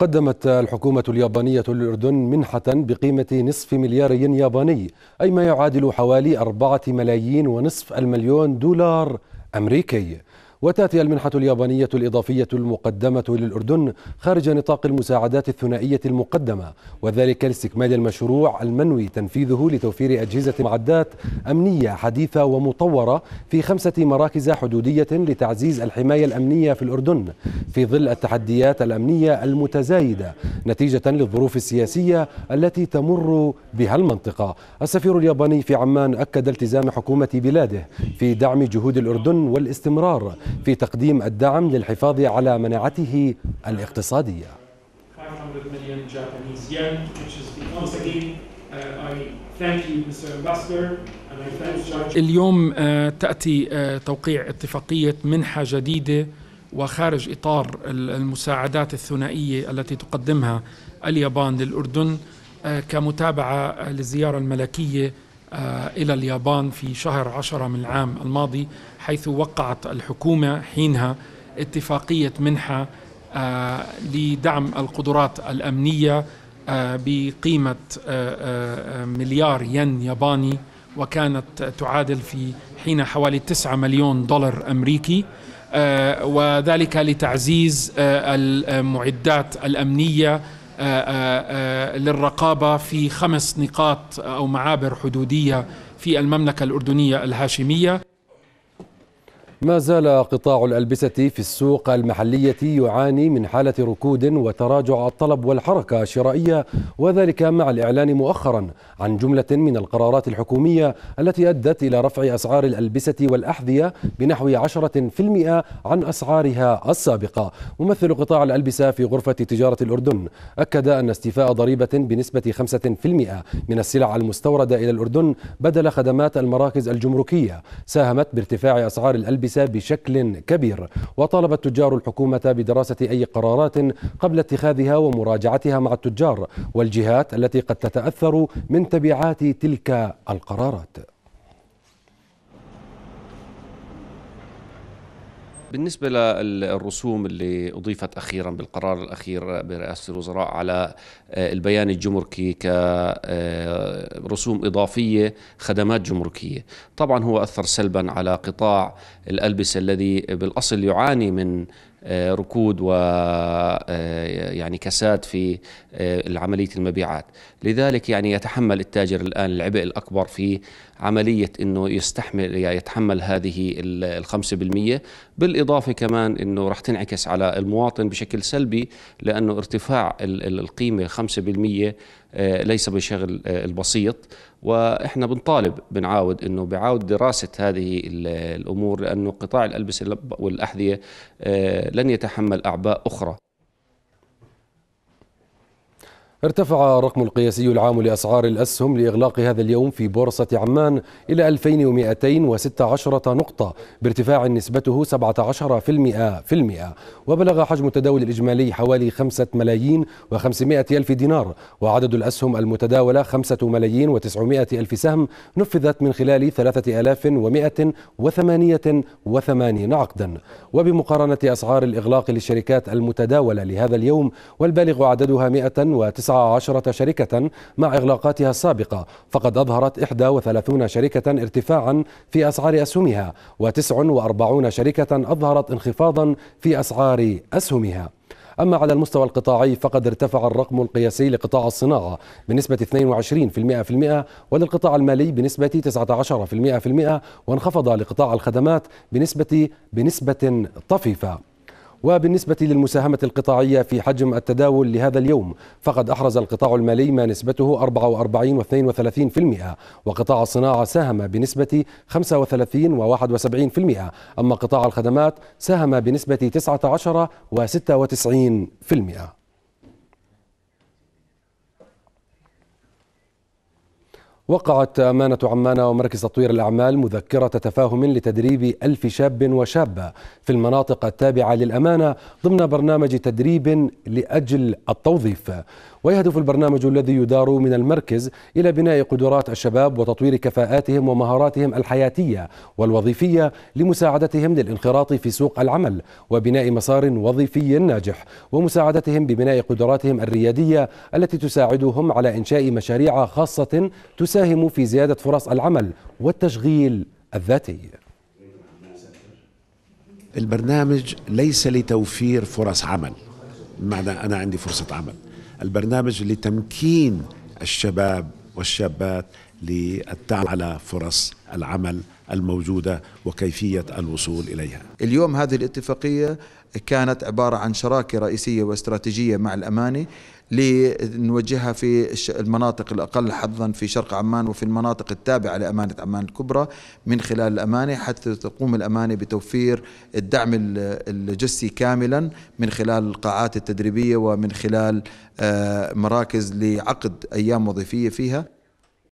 قدمت الحكومة اليابانية للأردن منحة بقيمة نصف مليار ين ياباني أي ما يعادل حوالي أربعة ملايين ونصف المليون دولار أمريكي وتأتي المنحة اليابانية الإضافية المقدمة للأردن خارج نطاق المساعدات الثنائية المقدمة وذلك لاستكمال المشروع المنوي تنفيذه لتوفير أجهزة معدات أمنية حديثة ومطورة في خمسة مراكز حدودية لتعزيز الحماية الأمنية في الأردن في ظل التحديات الأمنية المتزايدة نتيجة للظروف السياسية التي تمر بها المنطقة السفير الياباني في عمان أكد التزام حكومة بلاده في دعم جهود الأردن والاستمرار في تقديم الدعم للحفاظ على مناعته الاقتصادية uh, اليوم uh, تأتي uh, توقيع اتفاقية منحة جديدة وخارج إطار المساعدات الثنائية التي تقدمها اليابان للأردن كمتابعة للزيارة الملكية آه، إلى اليابان في شهر عشرة من العام الماضي حيث وقعت الحكومة حينها اتفاقية منحة آه، لدعم القدرات الأمنية آه، بقيمة مليار ين ياباني وكانت تعادل في حين حوالي 9 مليون دولار أمريكي وذلك لتعزيز المعدات الأمنية آه، آه، آه، للرقابه في خمس نقاط او معابر حدوديه في المملكه الاردنيه الهاشميه ما زال قطاع الألبسة في السوق المحلية يعاني من حالة ركود وتراجع الطلب والحركة الشرائية وذلك مع الإعلان مؤخرا عن جملة من القرارات الحكومية التي أدت إلى رفع أسعار الألبسة والأحذية بنحو 10% عن أسعارها السابقة ممثل قطاع الألبسة في غرفة تجارة الأردن أكد أن استيفاء ضريبة بنسبة 5% من السلع المستوردة إلى الأردن بدل خدمات المراكز الجمركية ساهمت بارتفاع أسعار الألبسة المنافسة بشكل كبير وطالب التجار الحكومة بدراسة أي قرارات قبل اتخاذها ومراجعتها مع التجار والجهات التي قد تتأثر من تبعات تلك القرارات بالنسبة للرسوم اللي أضيفت أخيرا بالقرار الأخير برئاسة الوزراء على آه، البيان الجمركي كرسوم آه، إضافية خدمات جمركية طبعا هو أثر سلبا على قطاع الألبسة الذي بالأصل يعاني من آه، ركود و آه، يعني كساد في آه، عملية المبيعات لذلك يعني يتحمل التاجر الآن العبء الأكبر في عملية أنه يستحمل يعني يتحمل هذه الخمسة بالمية بالإضافة كمان أنه راح تنعكس على المواطن بشكل سلبي لأنه ارتفاع القيمة خمسة بالمية آه، ليس بشغل آه، البسيط واحنا بنطالب بنعاود انه بعاود دراسه هذه الامور لانه قطاع الالبسه والاحذيه آه، لن يتحمل اعباء اخرى ارتفع الرقم القياسي العام لأسعار الأسهم لإغلاق هذا اليوم في بورصة عمان إلى 2216 نقطة بارتفاع نسبته 17% في المئة وبلغ حجم التداول الإجمالي حوالي 5 ملايين و500 ألف دينار وعدد الأسهم المتداولة 5 ملايين و900 ألف سهم نفذت من خلال 3188 عقدا وبمقارنة أسعار الإغلاق للشركات المتداولة لهذا اليوم والبالغ عددها 109 19 شركة مع إغلاقاتها السابقة فقد أظهرت 31 شركة ارتفاعا في أسعار أسهمها و49 شركة أظهرت انخفاضا في أسعار أسهمها أما على المستوى القطاعي فقد ارتفع الرقم القياسي لقطاع الصناعة بنسبة 22% وللقطاع المالي بنسبة 19% وانخفض لقطاع الخدمات بنسبة بنسبة طفيفة وبالنسبة للمساهمة القطاعية في حجم التداول لهذا اليوم فقد أحرز القطاع المالي ما نسبته 44.32% وقطاع الصناعة ساهم بنسبة 35 و71% أما قطاع الخدمات ساهم بنسبة 19.96% وقعت أمانة عمان ومركز تطوير الأعمال مذكرة تفاهم لتدريب ألف شاب وشابة في المناطق التابعة للأمانة ضمن برنامج تدريب لأجل التوظيف ويهدف البرنامج الذي يدار من المركز إلى بناء قدرات الشباب وتطوير كفاءاتهم ومهاراتهم الحياتية والوظيفية لمساعدتهم للانخراط في سوق العمل وبناء مسار وظيفي ناجح ومساعدتهم ببناء قدراتهم الريادية التي تساعدهم على إنشاء مشاريع خاصة تساهم في زيادة فرص العمل والتشغيل الذاتي البرنامج ليس لتوفير فرص عمل بمعنى أنا عندي فرصة عمل البرنامج لتمكين الشباب والشابات للتعب على فرص العمل الموجودة وكيفية الوصول إليها اليوم هذه الاتفاقية كانت عبارة عن شراكة رئيسية واستراتيجية مع الأماني لنوجهها في المناطق الأقل حظا في شرق عمان وفي المناطق التابعة لأمانة عمان الكبرى من خلال الأماني حتى تقوم الأماني بتوفير الدعم اللوجستي كاملا من خلال القاعات التدريبية ومن خلال آه، مراكز لعقد أيام وظيفية فيها